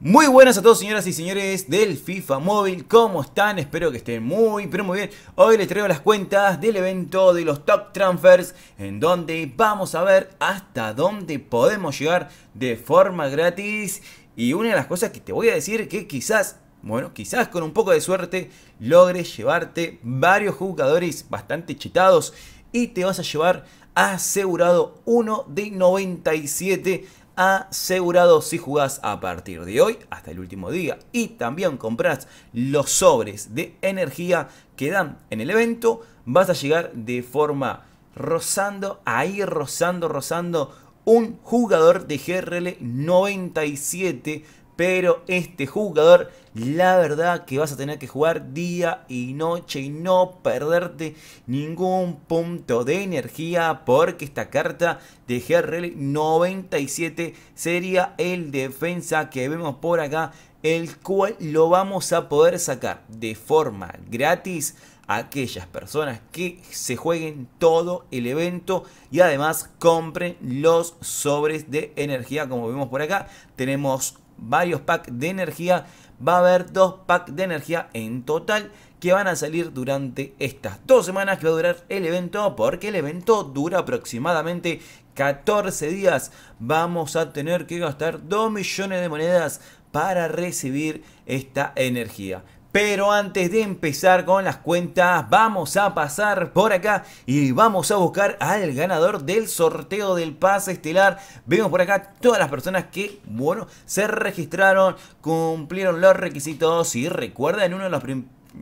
Muy buenas a todos señoras y señores del FIFA Móvil, ¿cómo están? Espero que estén muy pero muy bien. Hoy les traigo las cuentas del evento de los Top Transfers en donde vamos a ver hasta dónde podemos llegar de forma gratis. Y una de las cosas que te voy a decir que quizás, bueno, quizás con un poco de suerte logres llevarte varios jugadores bastante chitados y te vas a llevar asegurado uno de 97 asegurado si jugás a partir de hoy hasta el último día y también compras los sobres de energía que dan en el evento, vas a llegar de forma rozando, ahí rozando, rozando un jugador de GRL 97 pero este jugador, la verdad que vas a tener que jugar día y noche y no perderte ningún punto de energía porque esta carta de GRL 97 sería el defensa que vemos por acá, el cual lo vamos a poder sacar de forma gratis a aquellas personas que se jueguen todo el evento y además compren los sobres de energía como vemos por acá tenemos varios packs de energía. Va a haber dos packs de energía en total que van a salir durante estas dos semanas que va a durar el evento, porque el evento dura aproximadamente 14 días. Vamos a tener que gastar 2 millones de monedas para recibir esta energía. Pero antes de empezar con las cuentas, vamos a pasar por acá y vamos a buscar al ganador del sorteo del pase estelar. Vemos por acá todas las personas que, bueno, se registraron, cumplieron los requisitos y recuerden uno de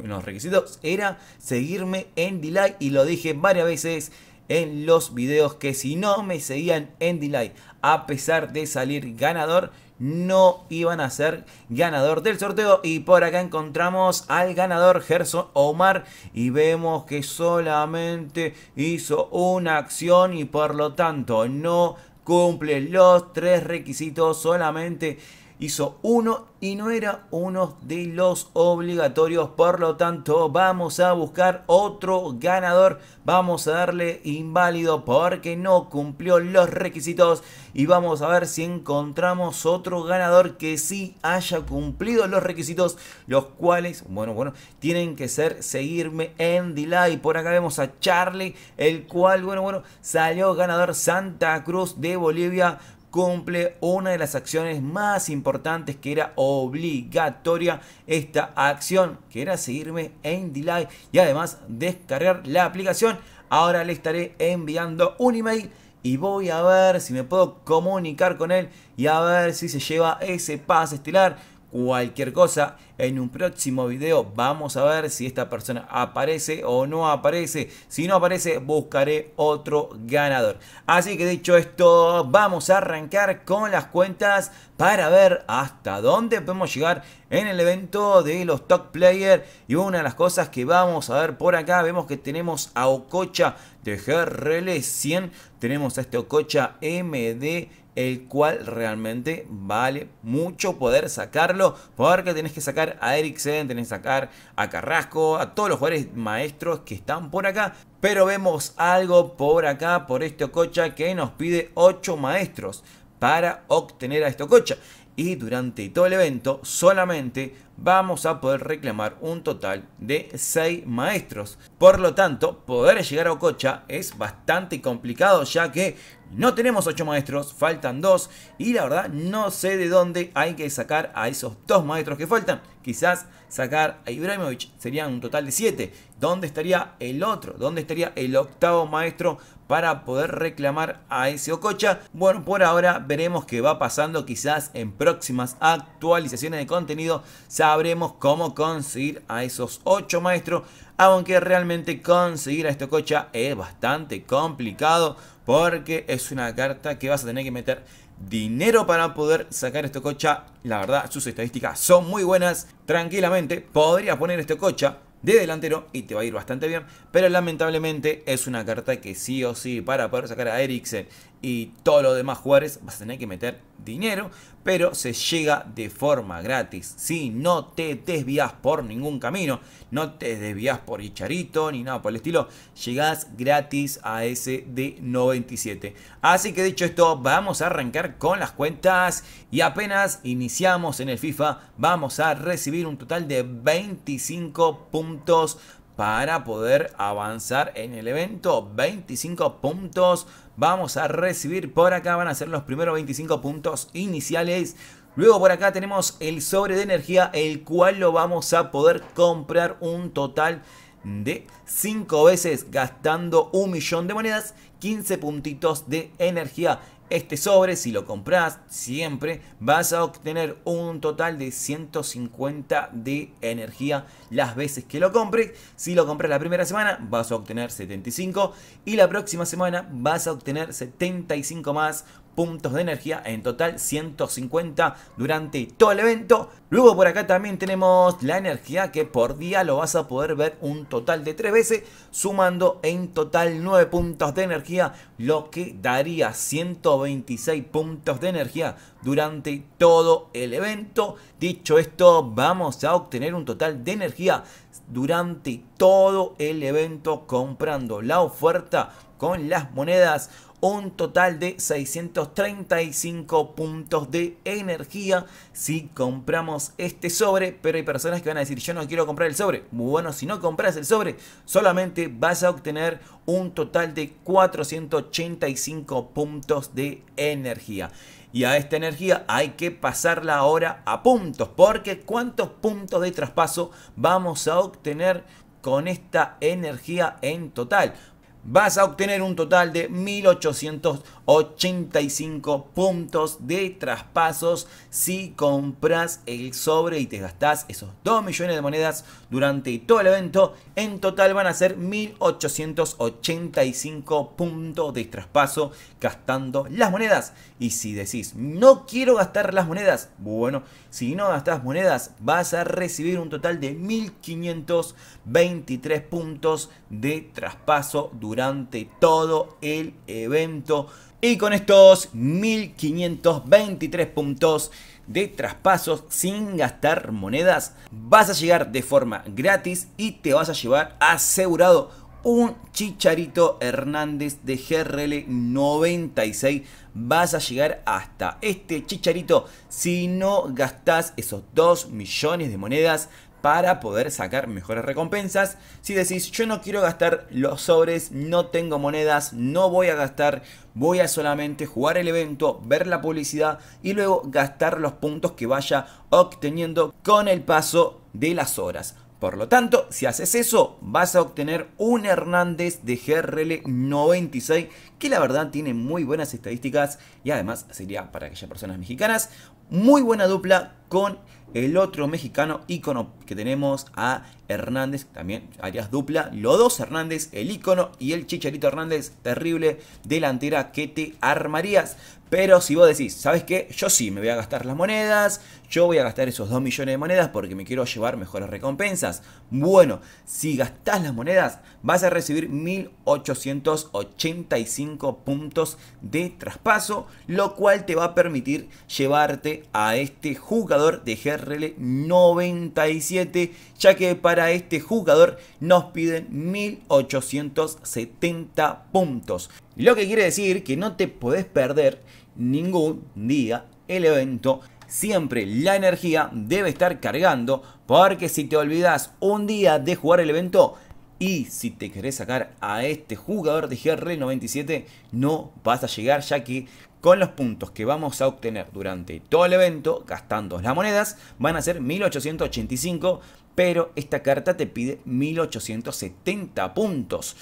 los, requisitos era seguirme en Delay y lo dije varias veces en los videos que si no me seguían en Delay, a pesar de salir ganador, no iban a ser ganador del sorteo. Y por acá encontramos al ganador Gerson Omar. Y vemos que solamente hizo una acción y por lo tanto no cumple los tres requisitos. Solamente hizo uno y no era uno de los obligatorios. Por lo tanto, vamos a buscar otro ganador. Vamos a darle inválido porque no cumplió los requisitos. Y vamos a ver si encontramos otro ganador que sí haya cumplido los requisitos. Los cuales, bueno, bueno, tienen que ser seguirme en delay. Por acá vemos a Charlie, el cual, bueno, bueno, salió ganador Santa Cruz de Bolivia cumple una de las acciones más importantes que era obligatoria esta acción, que era seguirme en d y además descargar la aplicación. Ahora le estaré enviando un email y voy a ver si me puedo comunicar con él y a ver si se lleva ese pase estelar cualquier cosa. En un próximo video vamos a ver si esta persona aparece o no aparece. Si no aparece, buscaré otro ganador. Así que dicho esto, vamos a arrancar con las cuentas para ver hasta dónde podemos llegar en el evento de los top player. Y una de las cosas que vamos a ver por acá, vemos que tenemos a Ococha de GRL 100. Tenemos a este Ococha MD el cual realmente vale mucho poder sacarlo, porque tenés que sacar a Eriksen, tenés que sacar a Carrasco, a todos los jugadores maestros que están por acá. Pero vemos algo por acá, por este Ococha, que nos pide 8 maestros para obtener a este Ococha y durante todo el evento solamente vamos a poder reclamar un total de 6 maestros. Por lo tanto, poder llegar a Ococha es bastante complicado ya que no tenemos 8 maestros, faltan 2 y la verdad no sé de dónde hay que sacar a esos 2 maestros que faltan quizás sacar a Ibrahimovic serían un total de 7. ¿Dónde estaría el otro? ¿Dónde estaría el octavo maestro para poder reclamar a ese Ococha? Bueno, por ahora veremos qué va pasando. Quizás en próximas actualizaciones de contenido sabremos cómo conseguir a esos 8 maestros. Aunque realmente conseguir a este Ococha es bastante complicado porque es una carta que vas a tener que meter dinero para poder sacar este cocha. La verdad, sus estadísticas son muy buenas. Tranquilamente, podría poner este cocha de delantero y te va a ir bastante bien. Pero lamentablemente es una carta que sí o sí para poder sacar a Eriksen y todos los demás jugadores vas a tener que meter dinero, pero se llega de forma gratis. Si no te desvías por ningún camino, no te desvías por Icharito ni nada por el estilo, llegas gratis a ese de 97. Así que dicho esto, vamos a arrancar con las cuentas y apenas iniciamos en el FIFA, vamos a recibir un total de 25 puntos para poder avanzar en el evento. 25 puntos vamos a recibir por acá. Van a ser los primeros 25 puntos iniciales. Luego por acá tenemos el sobre de energía, el cual lo vamos a poder comprar un total de 5 veces gastando un millón de monedas, 15 puntitos de energía. Este sobre, si lo compras siempre, vas a obtener un total de 150 de energía las veces que lo compres. Si lo compras la primera semana, vas a obtener 75 y la próxima semana vas a obtener 75 más puntos de energía, en total 150 durante todo el evento. Luego por acá también tenemos la energía que por día lo vas a poder ver un total de 3 veces, sumando en total 9 puntos de energía, lo que daría 126 puntos de energía durante todo el evento. Dicho esto, vamos a obtener un total de energía durante todo el evento comprando la oferta con las monedas un total de 635 puntos de energía si compramos este sobre. Pero hay personas que van a decir, yo no quiero comprar el sobre. Muy bueno, si no compras el sobre, solamente vas a obtener un total de 485 puntos de energía. Y a esta energía hay que pasarla ahora a puntos, porque ¿cuántos puntos de traspaso vamos a obtener con esta energía en total? vas a obtener un total de 1885 puntos de traspasos si compras el sobre y te gastas esos 2 millones de monedas durante todo el evento. En total van a ser 1885 puntos de traspaso gastando las monedas. Y si decís, no quiero gastar las monedas, bueno, si no gastas monedas, vas a recibir un total de 1523 puntos de traspaso durante todo el evento. Y con estos 1523 puntos de traspasos sin gastar monedas, vas a llegar de forma gratis y te vas a llevar asegurado un Chicharito Hernández de GRL 96 vas a llegar hasta este chicharito si no gastas esos 2 millones de monedas para poder sacar mejores recompensas. Si decís, yo no quiero gastar los sobres, no tengo monedas, no voy a gastar, voy a solamente jugar el evento, ver la publicidad y luego gastar los puntos que vaya obteniendo con el paso de las horas. Por lo tanto, si haces eso, vas a obtener un Hernández de GRL96, que la verdad tiene muy buenas estadísticas y además sería para aquellas personas mexicanas, muy buena dupla con el otro mexicano ícono que tenemos a Hernández, también harías dupla. Los dos Hernández, el ícono y el Chicharito Hernández, terrible delantera que te armarías. Pero si vos decís, ¿sabes qué? Yo sí me voy a gastar las monedas, yo voy a gastar esos 2 millones de monedas porque me quiero llevar mejores recompensas. Bueno, si gastás las monedas, vas a recibir 1885 puntos de traspaso, lo cual te va a permitir llevarte a este jugador de RL97, ya que para este jugador nos piden 1870 puntos. Lo que quiere decir que no te podés perder ningún día el evento. Siempre la energía debe estar cargando porque si te olvidas un día de jugar el evento, y si te querés sacar a este jugador de GR97, no vas a llegar ya que con los puntos que vamos a obtener durante todo el evento, gastando las monedas, van a ser 1885, pero esta carta te pide 1870 puntos.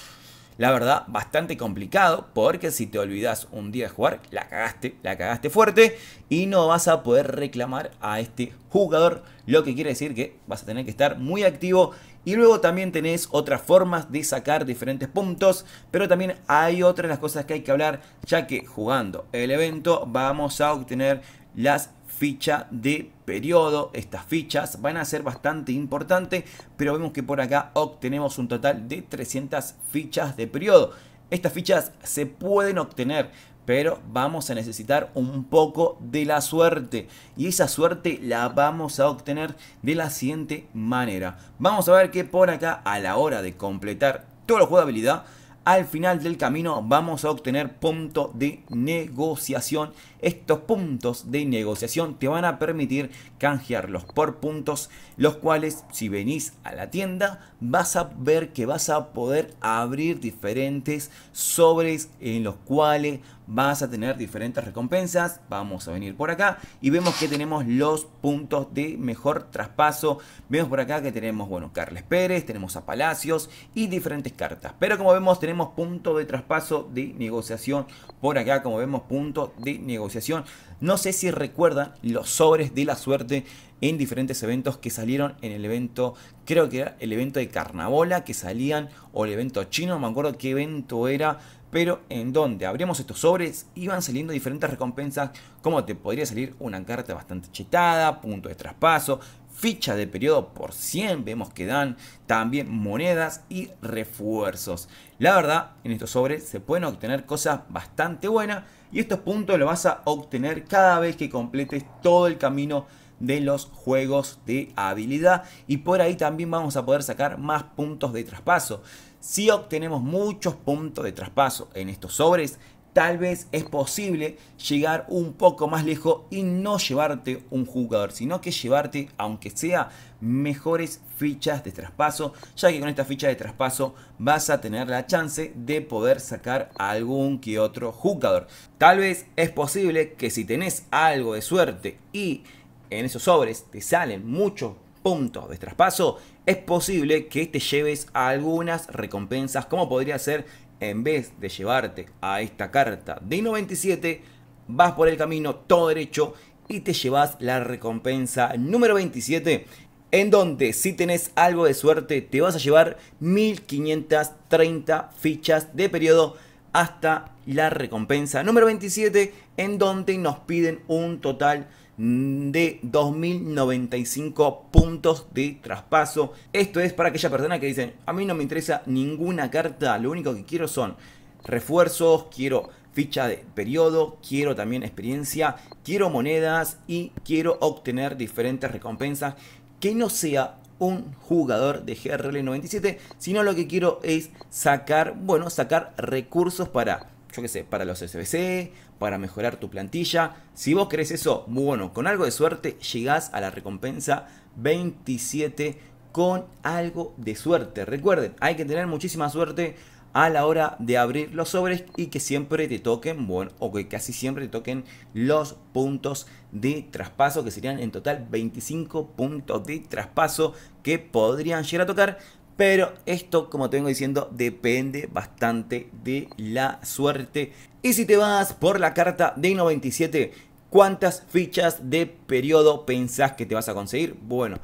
La verdad, bastante complicado porque si te olvidas un día de jugar, la cagaste, la cagaste fuerte y no vas a poder reclamar a este jugador, lo que quiere decir que vas a tener que estar muy activo y luego también tenés otras formas de sacar diferentes puntos, pero también hay otras las cosas que hay que hablar, ya que jugando el evento vamos a obtener las fichas de periodo. Estas fichas van a ser bastante importantes, pero vemos que por acá obtenemos un total de 300 fichas de periodo. Estas fichas se pueden obtener pero vamos a necesitar un poco de la suerte y esa suerte la vamos a obtener de la siguiente manera. Vamos a ver que por acá a la hora de completar todo el juego de habilidad, al final del camino vamos a obtener puntos de negociación. Estos puntos de negociación te van a permitir canjearlos por puntos, los cuales si venís a la tienda vas a ver que vas a poder abrir diferentes sobres en los cuales vas a tener diferentes recompensas. Vamos a venir por acá y vemos que tenemos los puntos de mejor traspaso. Vemos por acá que tenemos, bueno, Carles Pérez, tenemos a Palacios y diferentes cartas. Pero como vemos, tenemos punto de traspaso de negociación por acá. Como vemos, punto de negociación. No sé si recuerdan los sobres de la suerte en diferentes eventos que salieron en el evento, creo que era el evento de Carnabola, que salían, o el evento chino, no me acuerdo qué evento era, pero en donde abrimos estos sobres iban saliendo diferentes recompensas, como te podría salir una carta bastante chetada, puntos de traspaso, ficha de periodo por 100, vemos que dan también monedas y refuerzos. La verdad, en estos sobres se pueden obtener cosas bastante buenas y estos puntos los vas a obtener cada vez que completes todo el camino de los juegos de habilidad y por ahí también vamos a poder sacar más puntos de traspaso. Si obtenemos muchos puntos de traspaso en estos sobres, tal vez es posible llegar un poco más lejos y no llevarte un jugador, sino que llevarte, aunque sea, mejores fichas de traspaso, ya que con esta ficha de traspaso vas a tener la chance de poder sacar algún que otro jugador. Tal vez es posible que si tenés algo de suerte y en esos sobres te salen muchos punto de traspaso, es posible que te lleves algunas recompensas, como podría ser en vez de llevarte a esta carta de 97, vas por el camino todo derecho y te llevas la recompensa número 27 en donde si tenés algo de suerte te vas a llevar 1530 fichas de periodo hasta la recompensa número 27, en donde nos piden un total de 2.095 puntos de traspaso. Esto es para aquella persona que dice, a mí no me interesa ninguna carta, lo único que quiero son refuerzos, quiero ficha de periodo, quiero también experiencia, quiero monedas y quiero obtener diferentes recompensas que no sea un jugador de GRL97, sino lo que quiero es sacar, bueno, sacar recursos para, yo qué sé, para los SBC, para mejorar tu plantilla. Si vos querés eso, muy bueno, con algo de suerte llegás a la recompensa 27 con algo de suerte. Recuerden, hay que tener muchísima suerte a la hora de abrir los sobres y que siempre te toquen, bueno, o que casi siempre te toquen los puntos de traspaso, que serían en total 25 puntos de traspaso que podrían llegar a tocar. Pero esto, como te vengo diciendo, depende bastante de la suerte. Y si te vas por la carta de 97, ¿cuántas fichas de periodo pensás que te vas a conseguir? Bueno,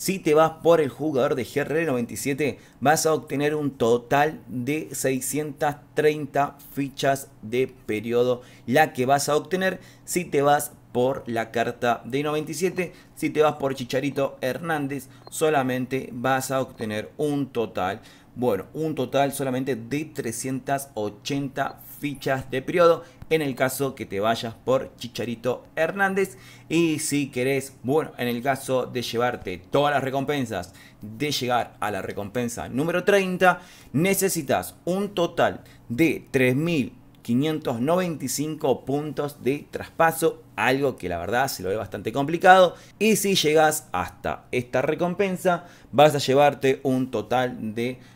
si te vas por el jugador de GR97, vas a obtener un total de 630 fichas de periodo. La que vas a obtener si te vas por la carta de 97. Si te vas por Chicharito Hernández, solamente vas a obtener un total. Bueno, un total solamente de 380 fichas de periodo en el caso que te vayas por Chicharito Hernández. Y si querés, bueno, en el caso de llevarte todas las recompensas, de llegar a la recompensa número 30, necesitas un total de 3.595 puntos de traspaso, algo que la verdad se lo ve bastante complicado. Y si llegas hasta esta recompensa, vas a llevarte un total de puntos.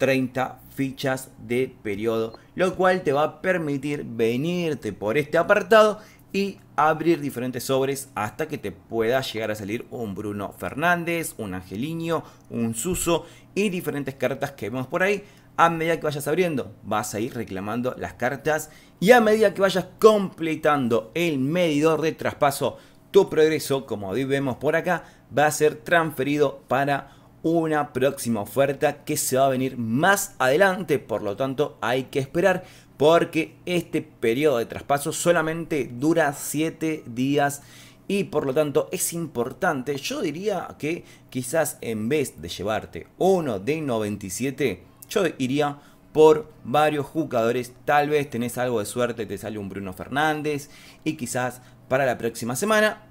30 fichas de periodo, lo cual te va a permitir venirte por este apartado y abrir diferentes sobres hasta que te pueda llegar a salir un Bruno Fernández, un Angeliño, un Suso y diferentes cartas que vemos por ahí. A medida que vayas abriendo, vas a ir reclamando las cartas y a medida que vayas completando el medidor de traspaso, tu progreso, como vemos por acá, va a ser transferido para una próxima oferta que se va a venir más adelante, por lo tanto hay que esperar porque este periodo de traspaso solamente dura 7 días y por lo tanto es importante, yo diría que quizás en vez de llevarte uno de 97, yo iría por varios jugadores, tal vez tenés algo de suerte, te sale un Bruno Fernández y quizás para la próxima semana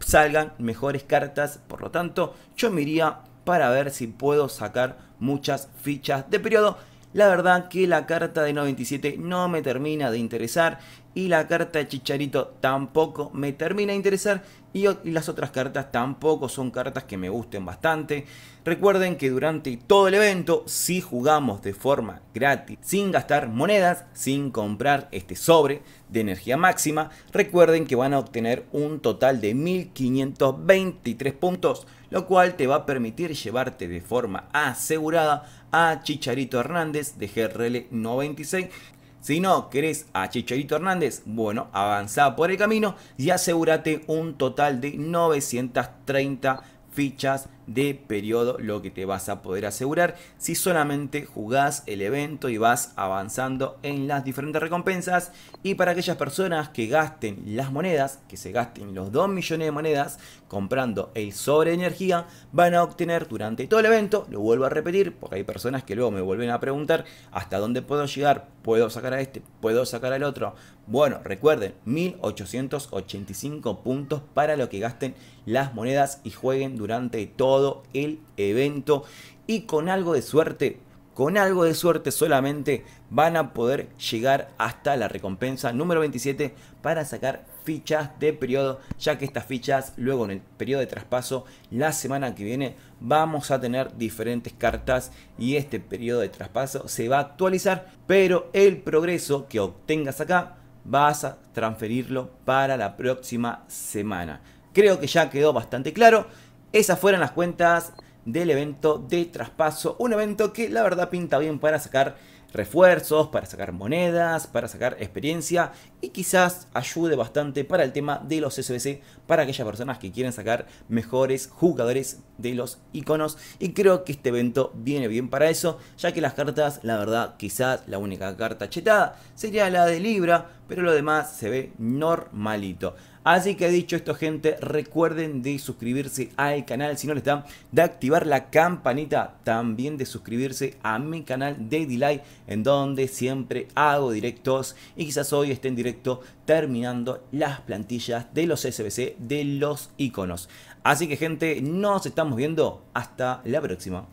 salgan mejores cartas. Por lo tanto, yo me iría para ver si puedo sacar muchas fichas de periodo. La verdad que la carta de 97 no me termina de interesar y la carta de Chicharito tampoco me termina de interesar y, y, las otras cartas tampoco son cartas que me gusten bastante. Recuerden que durante todo el evento si jugamos de forma gratis, sin gastar monedas, sin comprar este sobre de energía máxima, recuerden que van a obtener un total de 1523 puntos, lo cual te va a permitir llevarte de forma asegurada a Chicharito Hernández de GRL 96 si no querés a Chicharito Hernández, bueno, avanza por el camino y asegúrate un total de 930 fichas de periodo lo que te vas a poder asegurar si solamente jugás el evento y vas avanzando en las diferentes recompensas. Y para aquellas personas que gasten las monedas, que se gasten los 2 millones de monedas comprando el sobre energía, van a obtener durante todo el evento, lo vuelvo a repetir porque hay personas que luego me vuelven a preguntar hasta dónde puedo llegar, puedo sacar a este, puedo sacar al otro, bueno, recuerden, 1885 puntos para lo que gasten las monedas y jueguen durante todo el evento. Y con algo de suerte, con algo de suerte solamente van a poder llegar hasta la recompensa número 27 para sacar fichas de periodo, ya que estas fichas luego en el periodo de traspaso la semana que viene vamos a tener diferentes cartas y este periodo de traspaso se va a actualizar, pero el progreso que obtengas acá vas a transferirlo para la próxima semana. Creo que ya quedó bastante claro. Esas fueron las cuentas del evento de traspaso. Un evento que la verdad pinta bien para sacar refuerzos, para sacar monedas, para sacar experiencia y quizás ayude bastante para el tema de los SBC para aquellas personas que quieren sacar mejores jugadores de los iconos y creo que este evento viene bien para eso ya que las cartas la verdad quizás la única carta chetada sería la de Libra pero lo demás se ve normalito Así que dicho esto, gente, recuerden de suscribirse al canal si no lo están, de activar la campanita, también de suscribirse a mi canal de Delay, en donde siempre hago directos y quizás hoy esté en directo terminando las plantillas de los SBC de los iconos. Así que gente, nos estamos viendo. Hasta la próxima.